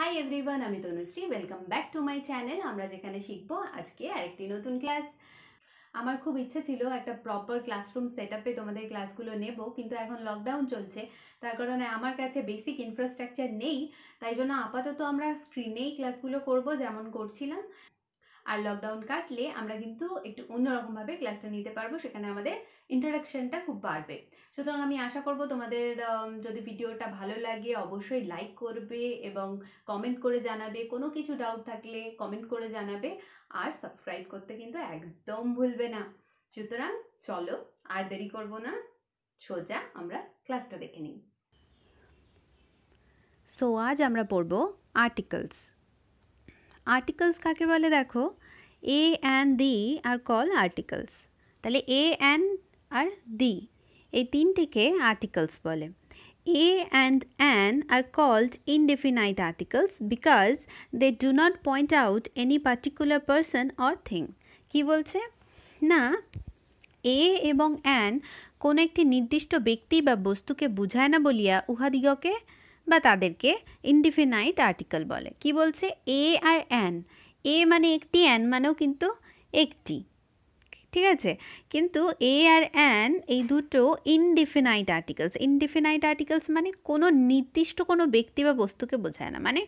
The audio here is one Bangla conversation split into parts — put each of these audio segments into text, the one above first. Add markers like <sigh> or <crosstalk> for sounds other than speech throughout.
হাই এভরিওয়ান আমি Tanushree welcome back to my channel আমরা যেখানে শিখব আজকে আরেকটি নতুন ক্লাস আমার খুব ইচ্ছে ছিল একটা প্রপার ক্লাসরুম সেট আপে তোমাদের ক্লাসগুলো নেব কিন্তু এখন লকডাউন চলছে তার কারণে আমার কাছে বেসিক ইনফ্রাস্ট্রাকচার নেই তাই জন্য আপাতত আমরা স্ক্রিনেই ক্লাসগুলো করব যেমন করছিলাম আর লকডাউন কাটলে আমরা কিন্তু একটু অন্যরকমভাবে ক্লাসটা নিতে পারবো সেখানে আমাদের ইন্টারাকশানটা খুব বাড়বে সুতরাং আমি আশা করব তোমাদের যদি ভিডিওটা ভালো লাগে অবশ্যই লাইক করবে এবং কমেন্ট করে জানাবে কোনো কিছু ডাউট থাকলে কমেন্ট করে জানাবে আর সাবস্ক্রাইব করতে কিন্তু একদম ভুলবে না সুতরাং চলো আর দেরি করব না সোজা আমরা ক্লাসটা দেখে নিই সো আজ আমরা পড়ব আর্টিকলস আর্টিকলস কাকে বলে দেখো a an the are call articles তাহলে এ অ্যান আর দি এই তিনটিকে আর্টিকলস বলে a and an are called indefinite articles because they do not point out any particular person or thing কি বলছে না এ এবং অ্যান কোনো একটি নির্দিষ্ট ব্যক্তি বা বস্তুকে বুঝায় না বলিয়া উহাদিগকে বা তাদেরকে ইনডিফিনাইট আর্টিকেল বলে কি বলছে এ আর অ্যান এ মানে একটি অ্যান মানেও কিন্তু একটি ঠিক আছে কিন্তু এ আর অ্যান এই দুটো ইনডিফিনাইট আর্টিকেলস ইনডিফিনাইট আর্টিকেলস মানে কোনো নির্দিষ্ট কোনো ব্যক্তি বা বস্তুকে বোঝায় না মানে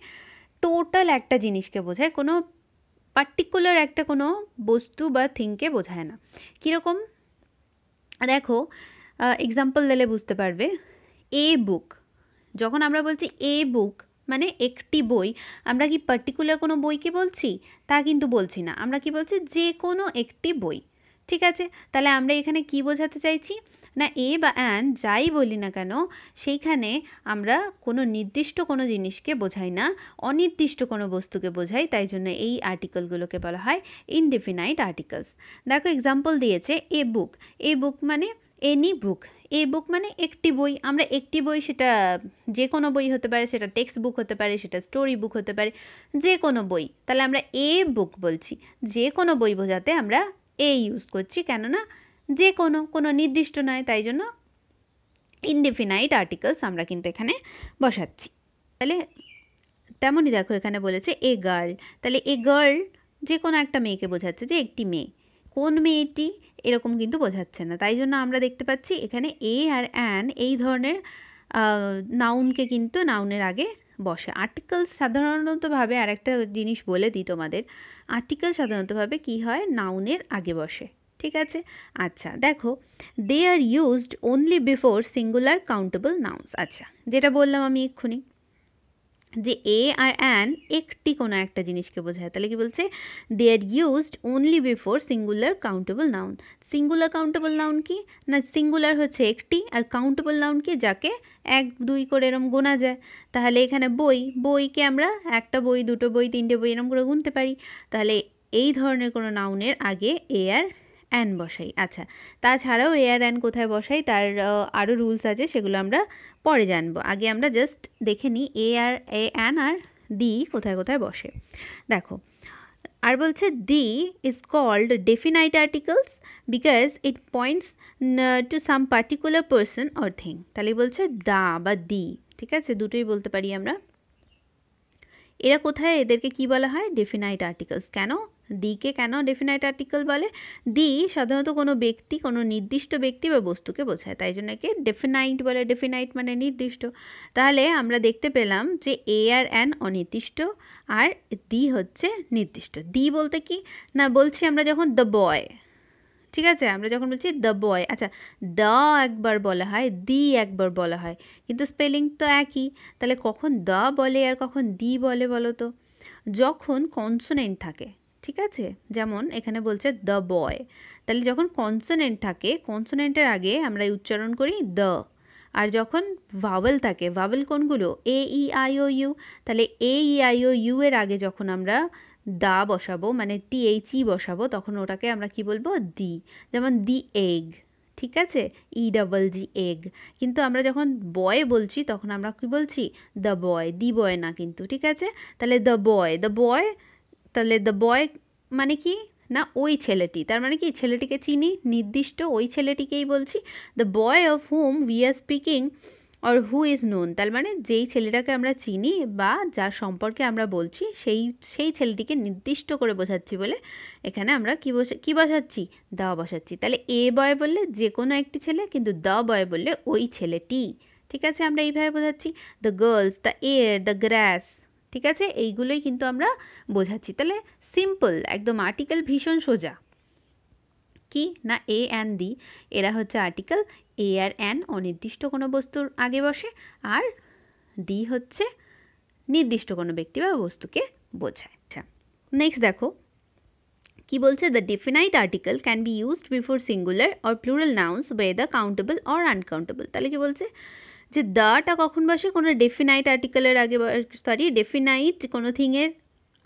টোটাল একটা জিনিসকে বোঝায় কোনো পার্টিকুলার একটা কোনো বস্তু বা থিংকে বোঝায় না কীরকম দেখো এক্সাম্পল দিলে বুঝতে পারবে এ বুক যখন আমরা বলছি এ বুক মানে একটি বই আমরা কি পার্টিকুলার কোনো বইকে বলছি তা কিন্তু বলছি না আমরা কি বলছি যে কোনো একটি বই ঠিক আছে তাহলে আমরা এখানে কি বোঝাতে চাইছি না এ বা অ্যান যাই বলি না কেন সেইখানে আমরা কোনো নির্দিষ্ট কোনো জিনিসকে বোঝাই না অনির্দিষ্ট কোনো বস্তুকে বোঝাই তাই জন্য এই আর্টিকেলগুলোকে বলা হয় ইনডিফিনাইট আর্টিকেলস দেখো এক্সাম্পল দিয়েছে এ বুক এ বুক মানে এনি বুক এ বুক মানে একটি বই আমরা একটি বই সেটা যে কোনো বই হতে পারে সেটা টেক্সট বুক হতে পারে সেটা স্টোরি বুক হতে পারে যে কোনো বই তাহলে আমরা এ বুক বলছি যে কোনো বই বোঝাতে আমরা এ ইউজ করছি কেননা যে কোনো কোনো নির্দিষ্ট নয় তাই জন্য ইনডিফিনাইট আর্টিকেলস আমরা কিন্তু এখানে বসাচ্ছি তাহলে তেমনই দেখো এখানে বলেছে এ গার্ল তাহলে এ গার্ল যে কোনো একটা মেয়েকে বোঝাচ্ছে যে একটি মেয়ে কোন মেয়েটি এরকম কিন্তু বোঝাচ্ছে না তাই জন্য আমরা দেখতে পাচ্ছি এখানে এ আর অ্যান এই ধরনের নাউনকে কিন্তু নাউনের আগে বসে আর্টিকেল সাধারণতভাবে আর একটা জিনিস বলে দিই তোমাদের আর্টিকেল সাধারণতভাবে কি হয় নাউনের আগে বসে ঠিক আছে আচ্ছা দেখো they are used only before singular countable nouns আচ্ছা যেটা বললাম আমি এক্ষুনি যে এ আর অ্যান একটি কোনো একটা জিনিসকে বোঝায় তাহলে কি বলছে they are used only before singular countable noun singular countable noun কি না সিঙ্গুলার হচ্ছে একটি আর কাউন্টেবল নাউন কি যাকে এক দুই করে এরম গোনা যায় তাহলে এখানে বই বইকে আমরা একটা বই দুটো বই তিনটে বই এরম করে গুনতে পারি তাহলে এই ধরনের কোনো নাউনের আগে এ আর অ্যান বসাই আচ্ছা তাছাড়াও এ আর অ্যান কোথায় বসাই তার আরও রুলস আছে সেগুলো আমরা পরে জানবো আগে আমরা জাস্ট দেখে নিই এ আর এ অ্যান আর দি কোথায় কোথায় বসে দেখো আর বলছে the is called definite articles because it points to some particular person or thing তাহলে বলছে দা বা দি ঠিক আছে দুটোই বলতে পারি আমরা এরা কোথায় এদেরকে কি বলা হয় ডেফিনাইট আর্টিকেলস কেন দিকে কেন ডেফিনাইট আর্টিকেল বলে দি সাধারণত কোনো ব্যক্তি কোনো নির্দিষ্ট ব্যক্তি বা বস্তুকে বোঝায় তাই জন্য একে ডেফিনাইট বলে ডেফিনাইট মানে নির্দিষ্ট তাহলে আমরা দেখতে পেলাম যে এ আর অ্যান অনির্দিষ্ট আর দি হচ্ছে নির্দিষ্ট দি বলতে কি না বলছি আমরা যখন দ্য বয় ঠিক আছে আমরা যখন বলছি দ্য বয় আচ্ছা দ একবার বলা হয় দি একবার বলা হয় কিন্তু স্পেলিং তো একই তাহলে কখন দ বলে আর কখন দি বলে বলো তো যখন কনসোনেন্ট থাকে ঠিক আছে যেমন এখানে বলছে দ্য বয় তাহলে যখন কনসোনেন্ট থাকে কনসোনেন্টের আগে আমরা উচ্চারণ করি দ্য আর যখন ভাওয়েল থাকে ভাওয়েল কোনগুলো এ ই আই ও ইউ তাহলে এ ই আই ও ইউ এর আগে যখন আমরা দা বসাবো মানে টি এইচ ই বসাবো তখন ওটাকে আমরা কি বলবো দি যেমন দি এগ ঠিক আছে ই ডাবল জি এগ কিন্তু আমরা যখন বয় বলছি তখন আমরা কি বলছি দ্য বয় দি বয় না কিন্তু ঠিক আছে তাহলে দ্য বয় দ্য বয় তাহলে দ্য বয় মানে কি না ওই ছেলেটি তার মানে কি ছেলেটিকে চিনি নির্দিষ্ট ওই ছেলেটিকেই বলছি the boy of whom we are speaking or who is known তার মানে যেই ছেলেটাকে আমরা চিনি বা যার সম্পর্কে আমরা বলছি সেই সেই ছেলেটিকে নির্দিষ্ট করে বোঝাচ্ছি বলে এখানে আমরা কী বসে কী বসাচ্ছি দ বসাচ্ছি তাহলে এ বয় বললে যে কোনো একটি ছেলে কিন্তু দ বয় বললে ওই ছেলেটি ঠিক আছে আমরা এইভাবে বোঝাচ্ছি the girls the air the grass ঠিক আছে এইগুলোই কিন্তু আমরা বোঝাচ্ছি তাহলে সিম্পল একদম আর্টিকেল ভীষণ সোজা কি না এ অ্যান দি এরা হচ্ছে আর্টিকেল এ আর অ্যান অনির্দিষ্ট কোনো বস্তুর আগে বসে আর দি হচ্ছে নির্দিষ্ট কোনো ব্যক্তি বা বস্তুকে বোঝায় আচ্ছা নেক্সট দেখো কি বলছে the definite article can be used before singular or plural nouns the countable or uncountable তাহলে কি বলছে যে দাটা কখন বসে কোনো ডেফিনাইট আর্টিকেলের আগে সরি ডেফিনাইট কোনো থিংয়ের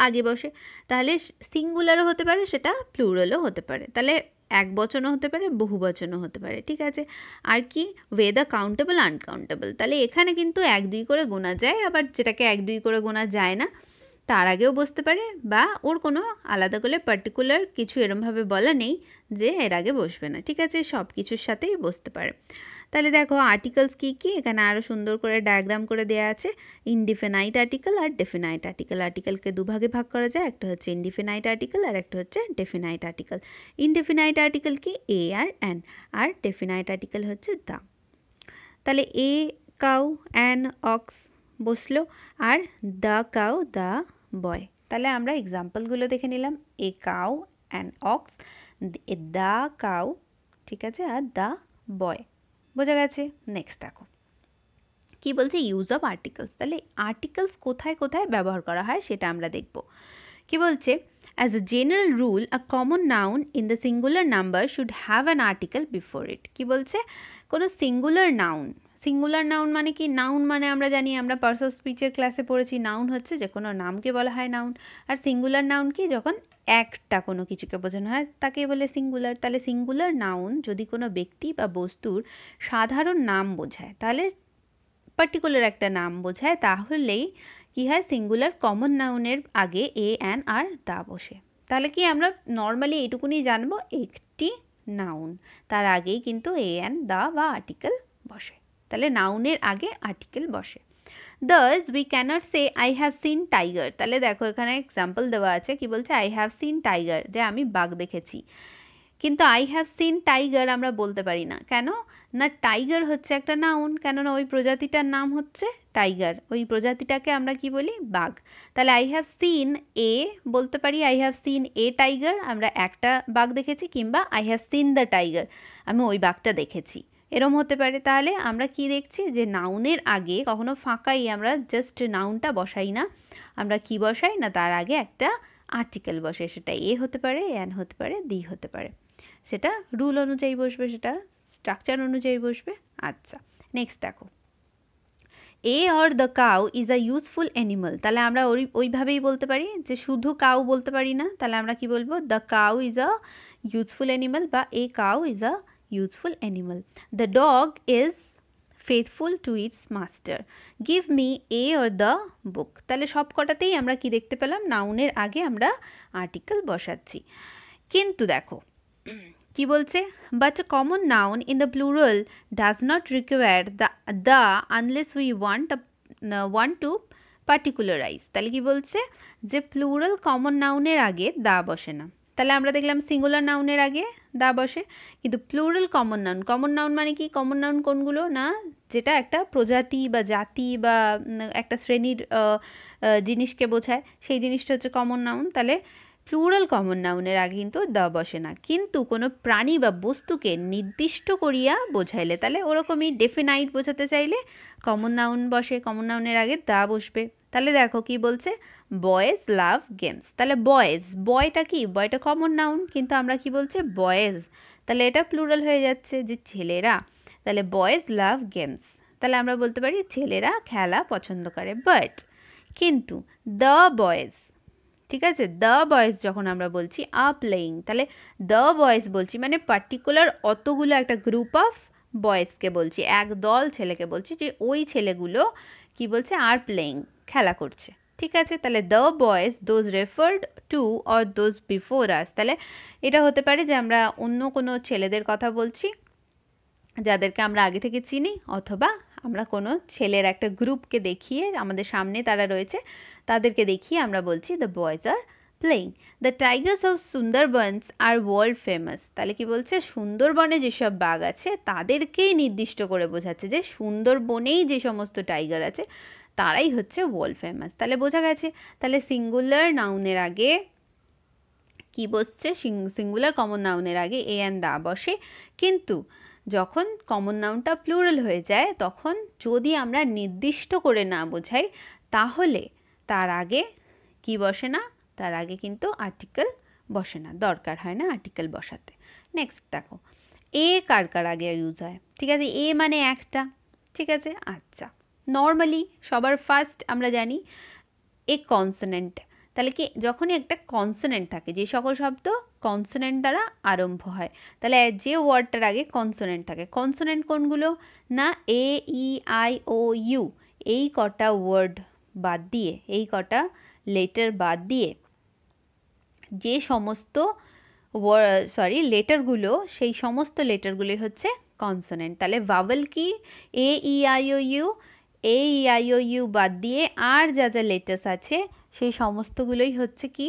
আগে বসে তাহলে সিঙ্গুলারও হতে পারে সেটা প্লুরালও হতে পারে তাহলে এক বচনও হতে পারে বহু বচনও হতে পারে ঠিক আছে আর কি ওয়েদার কাউন্টেবল আনকাউন্টেবল তাহলে এখানে কিন্তু এক দুই করে গোনা যায় আবার যেটাকে এক দুই করে গোনা যায় না তার আগেও বসতে পারে বা ওর কোনো আলাদা করে পার্টিকুলার কিছু এরমভাবে বলা নেই যে এর আগে বসবে না ঠিক আছে সব কিছুর সাথেই বসতে পারে তাহলে দেখো আর্টিকেলস কী কী এখানে আরও সুন্দর করে ডায়াগ্রাম করে দেওয়া আছে ইনডিফেনাইট আর্টিকেল আর ডেফিনাইট আর্টিকেল আর্টিকেলকে দুভাগে ভাগ করা যায় একটা হচ্ছে ইনডিফিনাইট আর্টিকেল আর একটা হচ্ছে ডেফিনাইট আর্টিকেল ইনডিফিনাইট আর্টিকেল কি এ আর অ্যান আর ডেফিনাইট আর্টিকেল হচ্ছে দা তাহলে এ কাউ অ্যান অক্স বসলো আর দ্য কাউ দ্য বয় তাহলে আমরা এক্সাম্পলগুলো দেখে নিলাম a cow an ox the cow ঠিক আছে আর দ্য বয় বোঝা গেছে নেক্সট দেখো কি বলছে ইউজ অফ আর্টিকেলস তাহলে আর্টিকেলস কোথায় কোথায় ব্যবহার করা হয় সেটা আমরা দেখব কি বলছে as a general rule a common noun in the singular number should have an article before it কি বলছে কোনো সিঙ্গুলার নাউন সিঙ্গুলার নাউন মানে কি নাউন মানে আমরা জানি আমরা পার্স অফ স্পিচের ক্লাসে পড়েছি নাউন হচ্ছে যে কোনো নামকে বলা হয় নাউন আর সিঙ্গুলার নাউন কি যখন একটা কোনো কিছুকে বোঝানো হয় তাকে বলে সিঙ্গুলার তাহলে সিঙ্গুলার নাউন যদি কোনো ব্যক্তি বা বস্তুর সাধারণ নাম বোঝায় তাহলে পার্টিকুলার একটা নাম বোঝায় তাহলেই কী হয় সিঙ্গুলার কমন নাউনের আগে এ অ্যান আর দা বসে তাহলে কি আমরা নর্মালি এইটুকুনি জানবো একটি নাউন তার আগেই কিন্তু এ অ্যান দা বা আর্টিকেল বসে তাহলে নাউনের আগে আর্টিকেল বসে thus we cannot say I have seen tiger তাহলে দেখো এখানে এক্সাম্পল দেওয়া আছে কি বলছে আই হ্যাভ সিন টাইগার যে আমি বাঘ দেখেছি কিন্তু আই হ্যাভ সিন টাইগার আমরা বলতে পারি না কেন না টাইগার হচ্ছে একটা নাউন কেননা ওই প্রজাতিটার নাম হচ্ছে টাইগার ওই প্রজাতিটাকে আমরা কি বলি বাঘ তাহলে আই হ্যাভ সিন এ বলতে পারি I have seen a tiger আমরা একটা বাঘ দেখেছি কিংবা I have seen the tiger আমি ওই বাঘটা দেখেছি এরম হতে পারে তাহলে আমরা কি দেখছি যে নাউনের আগে কখনো ফাঁকাই আমরা জাস্ট নাউনটা বসাই না আমরা কি বসাই না তার আগে একটা আর্টিকেল বসে সেটা এ হতে পারে অ্যান হতে পারে দি হতে পারে সেটা রুল অনুযায়ী বসবে সেটা স্ট্রাকচার অনুযায়ী বসবে আচ্ছা নেক্সট দেখো a or the cow is a useful animal তাহলে আমরা ওই ওইভাবেই বলতে পারি যে শুধু কাউ বলতে পারি না তাহলে আমরা কি বলবো the cow is a useful animal বা a cow is a useful animal. The dog is faithful to its master. Give me a or the book. তাহলে সব কটাতেই আমরা কি দেখতে পেলাম নাউনের আগে আমরা আর্টিকেল বসাচ্ছি কিন্তু দেখো <clears throat> কি বলছে but a common noun in the plural does not require the the unless we want one to particularize তাহলে কি বলছে যে প্লুরাল কমন নাউনের আগে দা বসে না তাহলে আমরা দেখলাম সিঙ্গুলার নাউনের আগে দা বসে কিন্তু plural common noun common noun মানে কি কমন নাউন কোনগুলো না যেটা একটা প্রজাতি বা জাতি বা একটা শ্রেণীর জিনিসকে বোঝায় সেই জিনিসটা হচ্ছে কমন নাউন তাহলে প্লুরাল কমন নাউনের আগে কিন্তু দ বসে না কিন্তু কোনো প্রাণী বা বস্তুকে নির্দিষ্ট করিয়া বোঝাইলে তাহলে ওরকমই ডেফিনাইট বোঝাতে চাইলে কমন নাউন বসে কমন নাউনের আগে দা বসবে তাহলে দেখো কি বলছে বয়েজ লাভ গেমস তাহলে বয়েজ বয়টা কি বয়টা কমন নাউন কিন্তু আমরা কি বলছে বয়েজ তাহলে এটা প্লুরাল হয়ে যাচ্ছে যে ছেলেরা তাহলে বয়েজ লাভ গেমস তাহলে আমরা বলতে পারি ছেলেরা খেলা পছন্দ করে বাট কিন্তু দ্য বয়েজ ঠিক আছে দ্য বয়েস যখন আমরা বলছি আ প্লেয়িং তাহলে দ্য বয়েস বলছি মানে পার্টিকুলার অতগুলো একটা গ্রুপ অফ বয়েসকে বলছি এক দল ছেলেকে বলছি যে ওই ছেলেগুলো কি বলছে আর প্লেয়িং খেলা করছে ঠিক আছে তাহলে the boys those referred to or those before us তাহলে এটা হতে পারে যে আমরা অন্য কোনো ছেলেদের কথা বলছি যাদেরকে আমরা আগে থেকে চিনি অথবা আমরা কোনো ছেলের একটা গ্রুপকে দেখিয়ে আমাদের সামনে তারা রয়েছে তাদেরকে দেখিয়ে আমরা বলছি the boys are playing the tigers of Sundarbans are world famous তাহলে কি বলছে সুন্দরবনে যেসব বাঘ আছে তাদেরকেই নির্দিষ্ট করে বোঝাচ্ছে যে সুন্দরবনেই যে সমস্ত টাইগার আছে তারাই হচ্ছে ওয়ার্ল্ড ফেমাস তাহলে বোঝা গেছে তাহলে সিঙ্গুলার নাউনের আগে কি বসছে সিঙ্গুলার কমন নাউনের আগে এ অ্যান্ড দা বসে কিন্তু যখন কমন নাউনটা প্লুরাল হয়ে যায় তখন যদি আমরা নির্দিষ্ট করে না বোঝাই তাহলে তার আগে কি বসে না তার আগে কিন্তু আর্টিকেল বসে না দরকার হয় না আর্টিকেল বসাতে নেক্সট দেখো এ কার কার আগে ইউজ হয় ঠিক আছে এ মানে একটা ঠিক আছে আচ্ছা নর্মালি সবার ফার্স্ট আমরা জানি এ কনসনেন্ট তাহলে কি যখনই একটা কনসনেন্ট থাকে যে সকল শব্দ কনসনেন্ট দ্বারা আরম্ভ হয় তাহলে যে ওয়ার্ডটার আগে কনসনেন্ট থাকে কনসনেন্ট কোনগুলো না এ ই আই ও ইউ এই কটা ওয়ার্ড বাদ দিয়ে এই কটা লেটার বাদ দিয়ে যে সমস্ত সরি লেটারগুলো সেই সমস্ত লেটারগুলি হচ্ছে কনসোনেন্ট তাহলে ভাবল কি a e i o u a e i o u বাদ দিয়ে আর যা যা লেটার্স আছে সেই সমস্তগুলোই হচ্ছে কি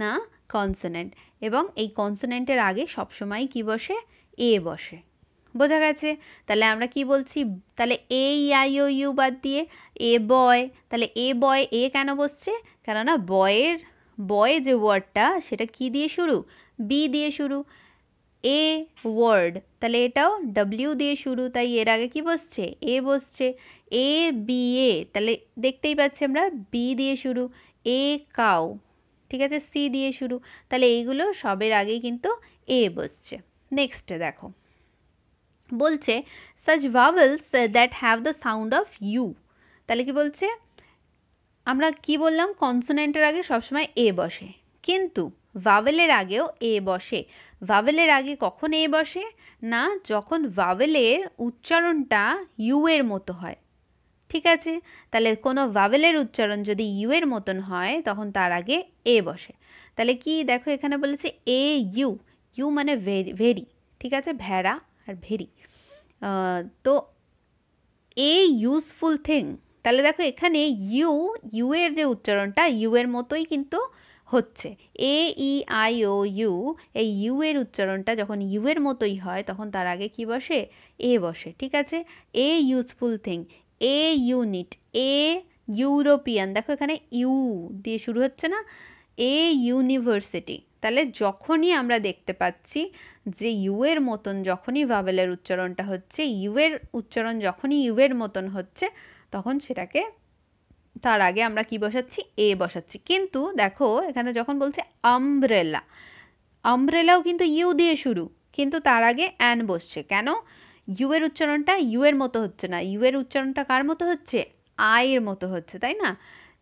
না কনসোনেন্ট এবং এই কনসোনেন্টের আগে সবসময় কি বসে এ বসে বোঝা গেছে তাহলে আমরা কি বলছি তাহলে এ আই ও ইউ বাদ দিয়ে এ বয় তাহলে এ বয় এ কেন বসছে কেননা বয়ের বয় যে ওয়ার্ডটা সেটা কি দিয়ে শুরু বি দিয়ে শুরু এ ওয়ার্ড তাহলে এটাও ডব্লিউ দিয়ে শুরু তাই এর আগে কি বসছে এ বসছে এ বি এ তাহলে দেখতেই পাচ্ছি আমরা বি দিয়ে শুরু এ কাউ ঠিক আছে সি দিয়ে শুরু তাহলে এইগুলো সবের আগেই কিন্তু এ বসছে নেক্সট দেখো বলছে such vowels that have the sound of u তাহলে কি বলছে আমরা কি বললাম কনসোনেন্টের আগে সবসময় এ বসে কিন্তু ভাওয়েলের আগেও এ বসে ভাওয়েলের আগে কখন এ বসে না যখন ভাওয়েলের উচ্চারণটা ইউ এর মতো হয় ঠিক আছে তাহলে কোনো ভাওয়েলের উচ্চারণ যদি ইউ এর মতন হয় তখন তার আগে এ বসে তাহলে কি দেখো এখানে বলেছে এ ইউ ইউ মানে ভেরি ঠিক আছে ভেড়া আর ভেরি তো এ ইউজফুল থিং তাহলে দেখো এখানে ইউ ইউ এর যে উচ্চারণটা ইউ এর মতোই কিন্তু হচ্ছে a e i o u এই ইউ এর উচ্চারণটা যখন ইউ এর মতোই হয় তখন তার আগে কি বসে এ বসে ঠিক আছে a useful thing a unit a European দেখো এখানে ইউ দিয়ে শুরু হচ্ছে না এ ইউনিভার্সিটি তাহলে যখনই আমরা দেখতে পাচ্ছি যে ইউ এর মতন যখনই ভাবেলের উচ্চারণটা হচ্ছে ইউ এর উচ্চারণ যখনই ইউ এর মতন হচ্ছে তখন সেটাকে তার আগে আমরা কি বসাচ্ছি এ বসাচ্ছি কিন্তু দেখো এখানে যখন বলছে আমব্রেলা আমব্রেলাও কিন্তু ইউ দিয়ে শুরু কিন্তু তার আগে অ্যান বসছে কেন ইউ এর উচ্চারণটা ইউ এর মতো হচ্ছে না ইউ এর উচ্চারণটা কার মতো হচ্ছে আয়ের মতো হচ্ছে তাই না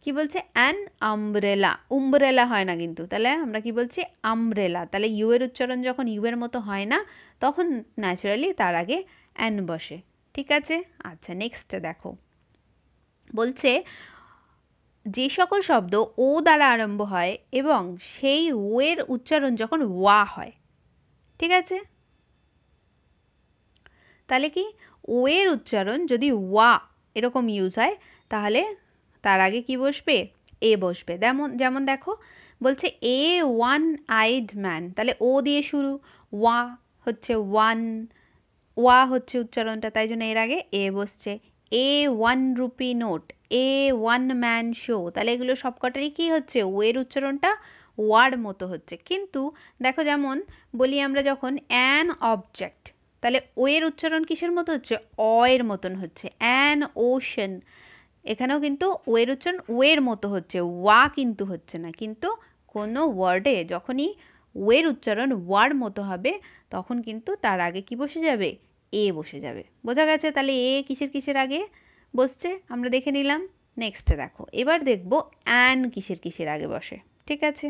কি বলছে অ্যান আমব্রেলা উম্ব্রেলা হয় না কিন্তু তাহলে আমরা কি বলছি আমব্রেলা তাহলে ইউ এর উচ্চারণ যখন ইউ এর মতো হয় না তখন ন্যাচারালি তার আগে অ্যান বসে ঠিক আছে আচ্ছা নেক্সট দেখো বলছে যে সকল শব্দ ও দ্বারা আরম্ভ হয় এবং সেই ও এর উচ্চারণ যখন ওয়া হয় ঠিক আছে তাহলে কি ও এর উচ্চারণ যদি ওয়া এরকম ইউজ হয় তাহলে তার আগে কি বসবে এ বসবে যেমন যেমন দেখো বলছে এ ওয়ান আইড ম্যান তাহলে ও দিয়ে শুরু ওয়া হচ্ছে ওয়ান ওয়া হচ্ছে উচ্চারণটা তাই জন্য এর আগে এ বসছে a one rupee note a one man show তাহলে এগুলো সবকটারই কী হচ্ছে ওয়ের উচ্চারণটা ওয়ার মতো হচ্ছে কিন্তু দেখো যেমন বলি আমরা যখন অ্যান অবজেক্ট তাহলে ওয়ের উচ্চারণ কিসের মতো হচ্ছে অয়ের মতন হচ্ছে অ্যান ওশন এখানেও কিন্তু ওয়ের উচ্চারণ ওয়ের মতো হচ্ছে ওয়া কিন্তু হচ্ছে না কিন্তু কোনো ওয়ার্ডে যখনই ওয়ের উচ্চারণ ওয়ার মতো হবে তখন কিন্তু তার আগে কি বসে যাবে এ বসে যাবে বোঝা গেছে তাহলে এ কিসের কিসের আগে বসছে আমরা দেখে নিলাম নেক্সটে দেখো এবার দেখব অ্যান কিসের কিসের আগে বসে ঠিক আছে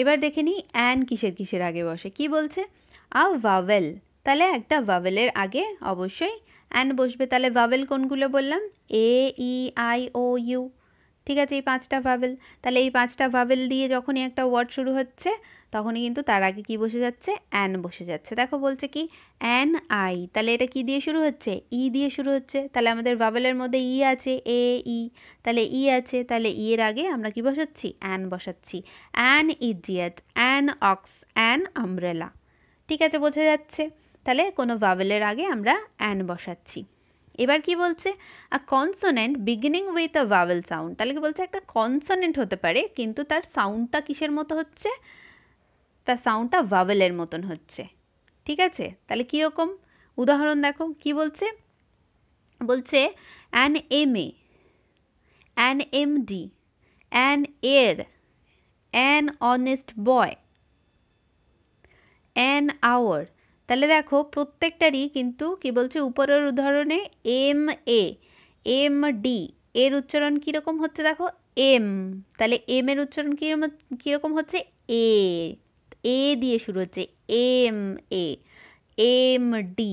এবার দেখে নিই অ্যান কিসের কিসের আগে বসে কি বলছে আ ভাওয়েল তাহলে একটা ভাওয়েলের আগে অবশ্যই অ্যান্ড বসবে তাহলে ভাবেল কোনগুলো বললাম এ ই আই ও ইউ ঠিক আছে এই পাঁচটা ভাবেল তাহলে এই পাঁচটা ভাবেল দিয়ে যখনই একটা ওয়ার্ড শুরু হচ্ছে তখনই কিন্তু তার আগে কি বসে যাচ্ছে অ্যান বসে যাচ্ছে দেখো বলছে কি অ্যান আই তাহলে এটা কি দিয়ে শুরু হচ্ছে ই e দিয়ে শুরু হচ্ছে তাহলে আমাদের বাবেলের মধ্যে ই e আছে এ ই e, তাহলে ই আছে তাহলে ই এর আগে আমরা কি বসাচ্ছি অ্যান বসাচ্ছি an idiot an ox an umbrella ঠিক আছে বোঝা যাচ্ছে তাহলে কোনো ভাওয়েলের আগে আমরা অ্যান বসাচ্ছি এবার কি বলছে a consonant beginning with a vowel sound তাহলে কি বলছে একটা কনসোনেন্ট হতে পারে কিন্তু তার সাউন্ডটা কিসের মতো হচ্ছে তার সাউন্ডটা ভাওয়েলের মতন হচ্ছে ঠিক আছে তাহলে কীরকম উদাহরণ দেখো কি বলছে বলছে an M A an M D an এর an honest boy an hour তাহলে দেখো প্রত্যেকটারই কিন্তু কি বলছে উপরের উদাহরণে এম এ এম ডি এর উচ্চারণ কীরকম হচ্ছে দেখো এম তাহলে এম এর উচ্চারণ কীরকম হচ্ছে এ এ দিয়ে শুরু হচ্ছে এম এ এম ডি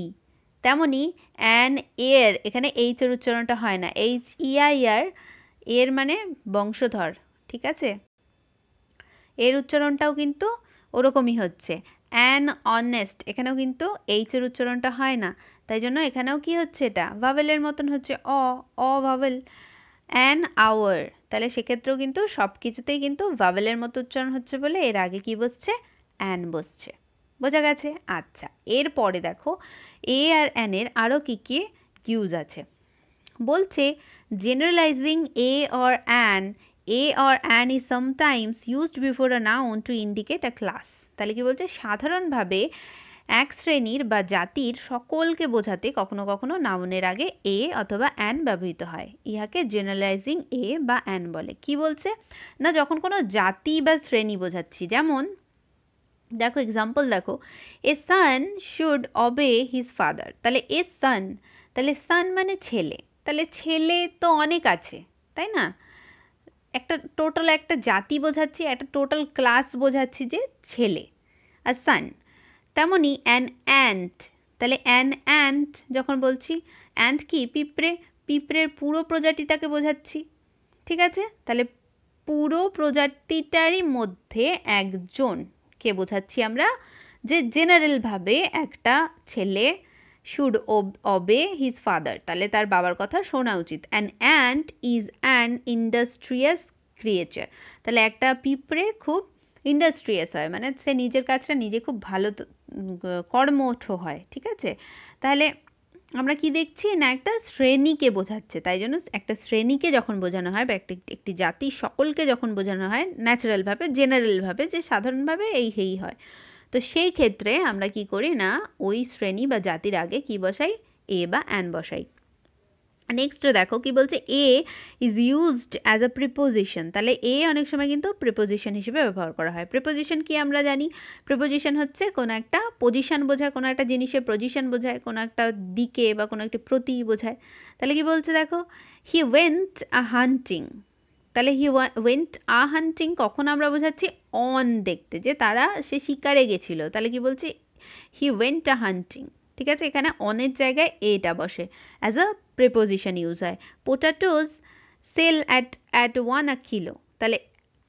তেমনই অ্যান এর এখানে এইচ এর উচ্চারণটা হয় না এইচ ইআইআর e এর মানে বংশধর ঠিক আছে এর উচ্চারণটাও কিন্তু ওরকমই হচ্ছে অ্যান অনেস্ট এখানেও কিন্তু এইচের উচ্চারণটা হয় না তাই জন্য এখানেও কি হচ্ছে এটা ভাবেলের মতন হচ্ছে অ অ ভাবেল অ্যান আওয়ার তাহলে সেক্ষেত্রেও কিন্তু সব কিছুতেই কিন্তু ভাবেলের মতো উচ্চারণ হচ্ছে বলে এর আগে কি বসছে অ্যান বসছে বোঝা গেছে আচ্ছা এরপরে দেখো এ আর অ্যানের আরও কী কী ইউজ আছে বলছে generalising a or an a or an is sometimes used before a noun to indicate a class তাহলে কি বলছে সাধারণভাবে এক শ্রেণীর বা জাতির সকলকে বোঝাতে কখনো কখনো নাউনের আগে এ অথবা অ্যান ব্যবহৃত হয় ইহাকে জেনারেলাইজিং এ বা অ্যান বলে কি বলছে না যখন কোনো জাতি বা শ্রেণী বোঝাচ্ছি যেমন দেখো এক্সাম্পল দেখো a son should obey his father তাহলে এ সান তাহলে সান মানে ছেলে তাহলে ছেলে তো অনেক আছে তাই না একটা টোটাল একটা জাতি বোঝাচ্ছি একটা টোটাল ক্লাস বোঝাচ্ছি যে ছেলে আ সান তেমনই অ্যান অ্যান্ট তাহলে অ্যান অ্যান্ট যখন বলছি অ্যান্ট কি পিঁপড়ে পিঁপড়ের পুরো প্রজাতিটাকে বোঝাচ্ছি ঠিক আছে তাহলে পুরো প্রজাতিটারই মধ্যে একজনকে বোঝাচ্ছি আমরা যে জেনারেলভাবে একটা ছেলে শুড অবে হিজ ফাদার তাহলে তার বাবার কথা শোনা উচিত an ant is an industrious creature তাহলে একটা পিঁপড়ে খুব ইন্ডাস্ট্রিয়াস হয় মানে সে নিজের কাজটা নিজে খুব ভালো কর্মঠ হয় ঠিক আছে তাহলে আমরা কি দেখছি না একটা শ্রেণীকে বোঝাচ্ছে তাই জন্য একটা শ্রেণীকে যখন বোঝানো হয় বা একটি একটি জাতি সকলকে যখন বোঝানো হয় ন্যাচারালভাবে জেনারেলভাবে যে সাধারণভাবে এই হেই হয় তো সেই ক্ষেত্রে আমরা কি করি না ওই শ্রেণী বা জাতির আগে কি বসাই এ বা অ্যান বসাই নেক্সট দেখো কি বলছে a is used as a preposition তাহলে এ অনেক সময় কিন্তু প্রিপোজিশন হিসেবে ব্যবহার করা হয় প্রিপোজিশন কি আমরা জানি প্রিপোজিশন হচ্ছে কোনো একটা পজিশন বোঝায় কোনো একটা জিনিসের পজিশন বোঝায় কোনো একটা দিকে বা কোনো একটা প্রতি বোঝায় তাহলে কি বলছে দেখো হি ওয়েন্ট আ হান্টিং তাহলে হি ওয়েন্ট আ হান্টিং কখন আমরা বোঝাচ্ছি অন দেখতে যে তারা সে শিকারে গেছিলো তাহলে কি বলছে হি ওয়েন্ট আ হান্টিং ঠিক আছে এখানে অনের জায়গায় এটা বসে অ্যাজ আ প্রিপোজিশন ইউজ হয় potatoes sell at at one a kilo তাহলে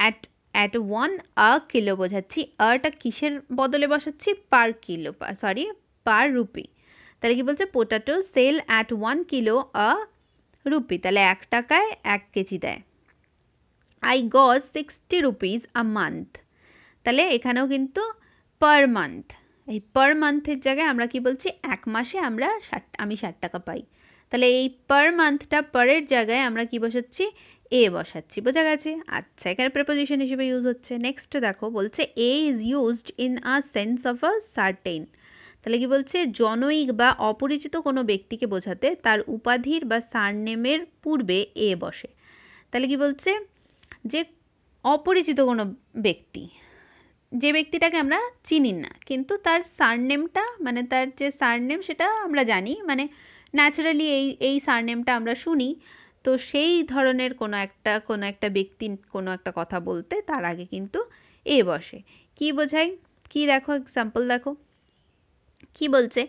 at at one a kilo বোঝাচ্ছি আটা কিসের বদলে বসাচ্ছি per kilo sorry per rupee তাহলে কি বলছে potato sell at one kilo a rupee তাহলে এক টাকায় এক কেজি দেয় আই গজ সিক্সটি রুপিস আ মান্থ তাহলে এখানেও কিন্তু পার মান্থ এই পার মান্থের জায়গায় আমরা কি বলছি এক মাসে আমরা ষাট আমি ষাট টাকা পাই তাহলে এই পার মান্থটা পারের জায়গায় আমরা কি বসাচ্ছি এ বসাচ্ছি বোঝা গেছে আচ্ছা এখানে প্রেপোজিশন হিসেবে ইউজ হচ্ছে নেক্সট দেখো বলছে a is used in a sense of a certain তাহলে কি বলছে জনৈক বা অপরিচিত কোনো ব্যক্তিকে বোঝাতে তার উপাধির বা সারনেমের পূর্বে এ বসে তাহলে কি বলছে যে অপরিচিত কোনো ব্যক্তি যে ব্যক্তিটাকে আমরা চিনি না কিন্তু তার সারনেমটা মানে তার যে সারনেম সেটা আমরা জানি মানে ন্যাচারালি এই এই সারনেমটা আমরা শুনি তো সেই ধরনের কোনো একটা কোনো একটা ব্যক্তি কোনো একটা কথা বলতে তার আগে কিন্তু এ বসে কি বোঝায় কি দেখো এক্সাম্পল দেখো কি বলছে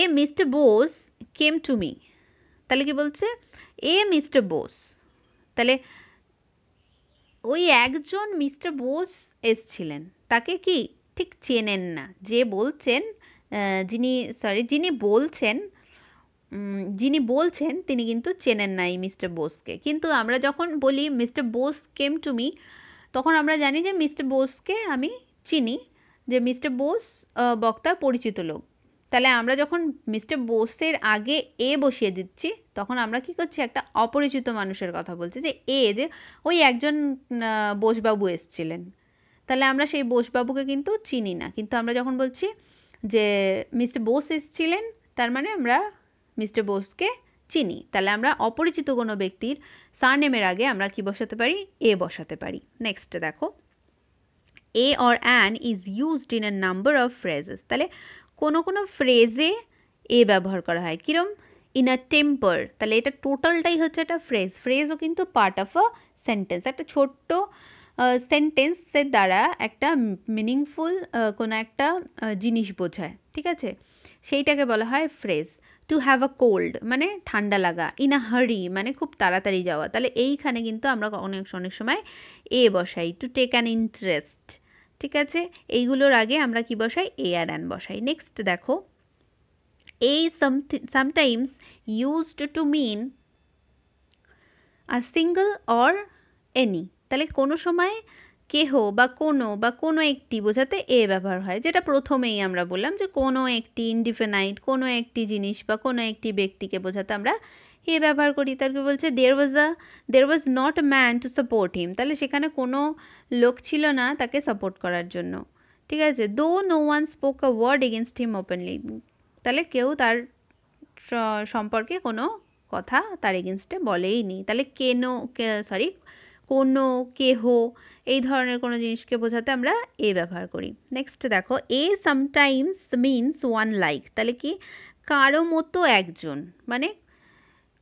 a mister Bose came to me তাহলে কি বলছে এ মিস্টার বোস তাহলে ওই একজন মিস্টার বোস এসছিলেন তাকে কি ঠিক চেনেন না যে বলছেন যিনি সরি যিনি বলছেন যিনি বলছেন তিনি কিন্তু চেনেন নাই মিস্টার বোসকে কিন্তু আমরা যখন বলি mister Bose came to me তখন আমরা জানি যে মিস্টার বোসকে আমি চিনি যে মিস্টার বোস বক্তা পরিচিত লোক তাহলে আমরা যখন মিস্টার বোসের আগে এ বসিয়ে দিচ্ছি তখন আমরা কি করছি একটা অপরিচিত মানুষের কথা বলছি যে এ যে ওই একজন বোসবাবু এসছিলেন তাহলে আমরা সেই বোসবাবুকে কিন্তু চিনি না কিন্তু আমরা যখন বলছি যে মিস্টার বোস এসছিলেন তার মানে আমরা মিস্টার বোসকে চিনি তাহলে আমরা অপরিচিত কোনো ব্যক্তির সারনেমের আগে আমরা কি বসাতে পারি এ বসাতে পারি নেক্সট দেখো a or an is used in a number of phrases তাহলে কোনো কোনো ফ্রেজে এ ব্যবহার করা হয় কীরম ইন আ টেম্পার তাহলে এটা টোটালটাই হচ্ছে একটা ফ্রেজ ফ্রেজও কিন্তু পার্ট অফ আ সেন্টেন্স একটা ছোট্ট সেন্টেন্সের দ্বারা একটা মিনিংফুল কোনো একটা জিনিস বোঝায় ঠিক আছে সেইটাকে বলা হয় phrase to have a cold মানে ঠান্ডা লাগা ইন আ হারি মানে খুব তাড়াতাড়ি যাওয়া তাহলে এইখানে কিন্তু আমরা অনেক অনেক সময় এ বসাই টু টেক অ্যান ইন্টারেস্ট ঠিক আছে এইগুলোর আগে আমরা কি বসাই এ আর অ্যান বসাই নেক্সট দেখো a something sometimes used to mean a single or any তাহলে কোনো সময় কেহ বা কোনো বা কোনো একটি বোঝাতে এ ব্যবহার হয় যেটা প্রথমেই আমরা বললাম যে কোনো একটি ইনডিফেনাইট কোনো একটি জিনিস বা কোনো একটি ব্যক্তিকে বোঝাতে আমরা এ ব্যবহার করি তার কি বলছে there was a there was not a man to support him তাহলে সেখানে কোনো লোক ছিল না তাকে সাপোর্ট করার জন্য ঠিক আছে though no one spoke a word against him openly তাহলে কেউ তার সম্পর্কে কোনো কথা তার এগেনস্টে বলেই নি তাহলে কেন সরি কোনো কেহ এই ধরনের কোনো জিনিসকে বোঝাতে আমরা এ ব্যবহার করি নেক্সট দেখো a sometimes means one like তাহলে কি কারো মতো একজন মানে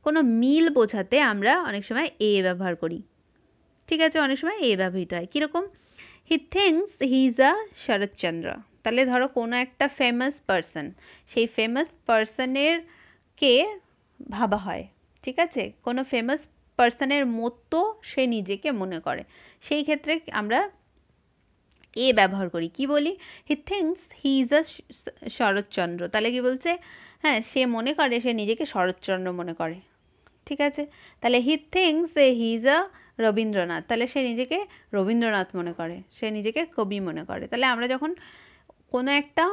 কোনো মিল বোঝাতে আমরা অনেক সময় এ ব্যবহার করি ঠিক আছে অনেক সময় এ ব্যবহৃত হয় কীরকম he thinks he is a Saratchandra তাহলে ধরো কোনো একটা ফেমাস পার্সন সেই ফেমাস পারসনের কে ভাবা হয় ঠিক আছে কোনো ফেমাস পার্সনের মতো সে নিজেকে মনে করে সেই ক্ষেত্রে আমরা এ ব্যবহার করি কি বলি he thinks he is a Saratchandra তাহলে কি বলছে হ্যাঁ সে মনে করে সে নিজেকে শরৎচন্দ্র মনে করে ঠিক আছে তাহলে he thinks a he is a Rabindranath তাহলে সে নিজেকে রবীন্দ্রনাথ মনে করে সে নিজেকে কবি মনে করে তাহলে আমরা যখন কোনো একটা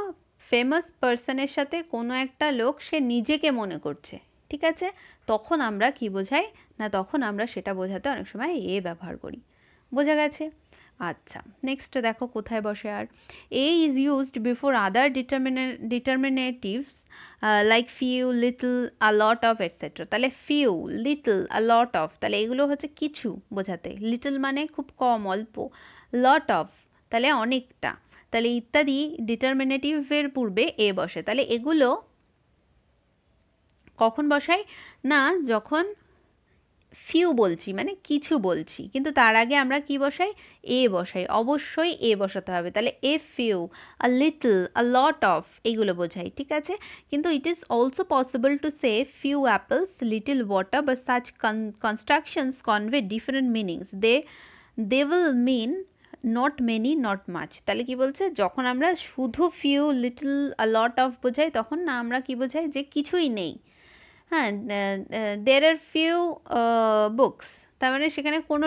ফেমাস পার্সনের সাথে কোনো একটা লোক সে নিজেকে মনে করছে ঠিক আছে তখন আমরা কি বোঝাই না তখন আমরা সেটা বোঝাতে অনেক সময় এ ব্যবহার করি বোঝা গেছে আচ্ছা নেক্সট দেখো কোথায় বসে আর a is used before other determine determinatives like few little a lot of etcetera তাহলে few little a lot of তাহলে এগুলো হচ্ছে কিছু বোঝাতে লিটল মানে খুব কম অল্প লট অফ তাহলে অনেকটা তাহলে ইত্যাদি ডিটারমিনেটিভের পূর্বে এ বসে তাহলে এগুলো কখন বসাই না যখন ফিউ বলছি মানে কিছু বলছি কিন্তু তার আগে আমরা কি বসাই এ বসাই অবশ্যই এ বসাতে হবে তাহলে a few a little a lot of এগুলো বোঝাই ঠিক আছে কিন্তু it is also possible to say few apples little water বা such constructions convey different meanings they they will mean not many not much তাহলে কি বলছে যখন আমরা শুধু ফিউ লিটল লট অফ বোঝাই তখন না আমরা কি বোঝাই যে কিছুই নেই হ্যাঁ দের আর ফিউ বুকস তার মানে সেখানে কোনো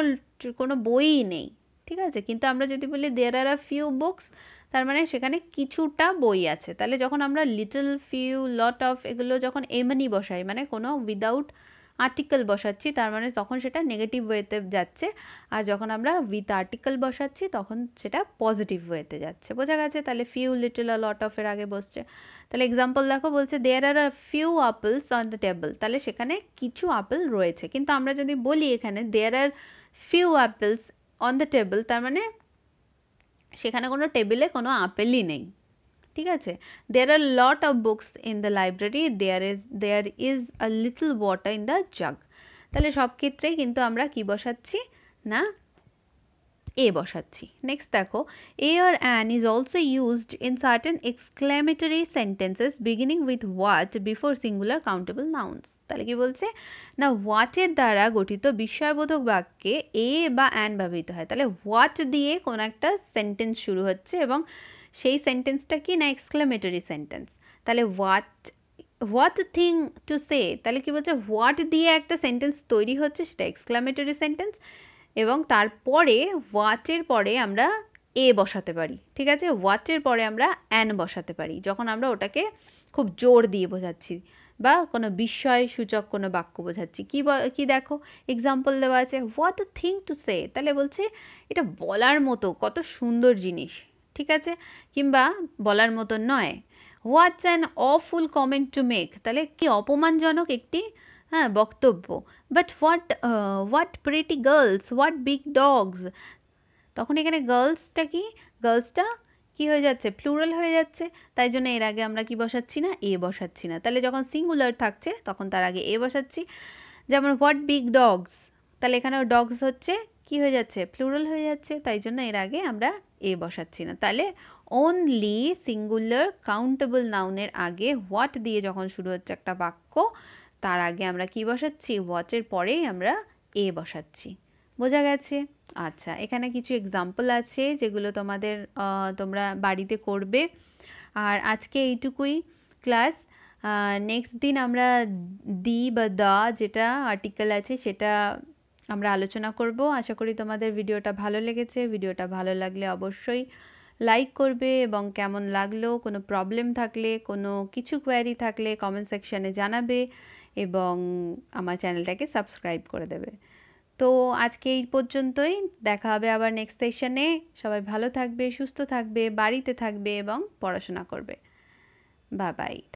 কোনো বইই নেই ঠিক আছে কিন্তু আমরা যদি বলি দের আর আ ফিউ বুকস তার মানে সেখানে কিছুটা বই আছে তাহলে যখন আমরা লিটল ফিউ লট অফ এগুলো যখন এমনি বসাই মানে কোনো উইদাউট আর্টিকেল বসাচ্ছি তার মানে তখন সেটা নেগেটিভ ওয়েতে যাচ্ছে আর যখন আমরা উইথ আর্টিকেল বসাচ্ছি তখন সেটা পজিটিভ ওয়েতে যাচ্ছে বোঝা গেছে তাহলে ফিউ লিটল লট অফের আগে বসছে তাহলে এক্সাম্পল দেখো বলছে there are are few apples on the table তাহলে সেখানে কিছু আপেল রয়েছে কিন্তু আমরা যদি বলি এখানে there are few apples on the table তার মানে সেখানে কোনো টেবিলে কোনো আপেলই নেই ঠিক আছে there are lot of books in the library there is there is a little water in the jug তাহলে সব ক্ষেত্রেই কিন্তু আমরা কি বসাচ্ছি না এ বসাচ্ছি নেক্সট দেখো এ আর an is also used in certain exclamatory sentences beginning with what before singular countable nouns তাহলে কি বলছে না ওয়াটের দ্বারা গঠিত বিস্ময়বোধক বাক্যে এ বা অ্যান ব্যবহৃত হয় তাহলে ওয়াট দিয়ে কোনো একটা সেন্টেন্স শুরু হচ্ছে এবং সেই সেন্টেন্সটা কি না এক্সক্লেমেটরি সেন্টেন্স তাহলে what what thing to say তাহলে কি বলছে হোয়াট দিয়ে একটা সেন্টেন্স তৈরি হচ্ছে সেটা এক্সক্লামেটরি সেন্টেন্স এবং তারপরে ওয়াটের পরে আমরা এ বসাতে পারি ঠিক আছে ওয়াটের পরে আমরা অ্যান বসাতে পারি যখন আমরা ওটাকে খুব জোর দিয়ে বোঝাচ্ছি বা কোনো বিস্ময় সূচক কোনো বাক্য বোঝাচ্ছি কী কী দেখো এক্সাম্পল দেওয়া আছে what a thing to say তাহলে বলছে এটা বলার মতো কত সুন্দর জিনিস ঠিক আছে কিংবা বলার মতো নয় what's an awful comment to make তাহলে কি অপমানজনক একটি হ্যাঁ বক্তব্য but what what pretty girls what big dogs তখন এখানে গার্লসটা কি গার্লসটা কি হয়ে যাচ্ছে প্লুরাল হয়ে যাচ্ছে তাই জন্য এর আগে আমরা কি বসাচ্ছি না এ বসাচ্ছি না তাহলে যখন সিঙ্গুলার থাকছে তখন তার আগে এ বসাচ্ছি যেমন হোয়াট বিগ ডগস তাহলে এখানেও ডগস হচ্ছে কি হয়ে যাচ্ছে প্লুরাল হয়ে যাচ্ছে তাই জন্য এর আগে আমরা এ বসাচ্ছি না তাহলে অনলি সিঙ্গুলার কাউন্টেবল নাউনের আগে হোয়াট দিয়ে যখন শুরু হচ্ছে একটা বাক্য তার আগে আমরা কি বসাচ্ছি ওয়াটের পরেই আমরা এ বসাচ্ছি বোঝা গেছে আচ্ছা এখানে কিছু এক্সাম্পল আছে যেগুলো তোমাদের তোমরা বাড়িতে করবে আর আজকে এইটুকুই ক্লাস নেক্সট দিন আমরা দি বা দা যেটা আর্টিকেল আছে সেটা আমরা আলোচনা করব আশা করি তোমাদের ভিডিওটা ভালো লেগেছে ভিডিওটা ভালো লাগলে অবশ্যই লাইক করবে এবং কেমন লাগলো কোনো প্রবলেম থাকলে কোনো কিছু কোয়ারি থাকলে কমেন্ট সেকশানে জানাবে এবং আমার চ্যানেলটাকে সাবস্ক্রাইব করে দেবে তো আজকে এই পর্যন্তই দেখা হবে আবার নেক্সট সেশনে সবাই ভালো থাকবে সুস্থ থাকবে বাড়িতে থাকবে এবং পড়াশোনা করবে বা বাই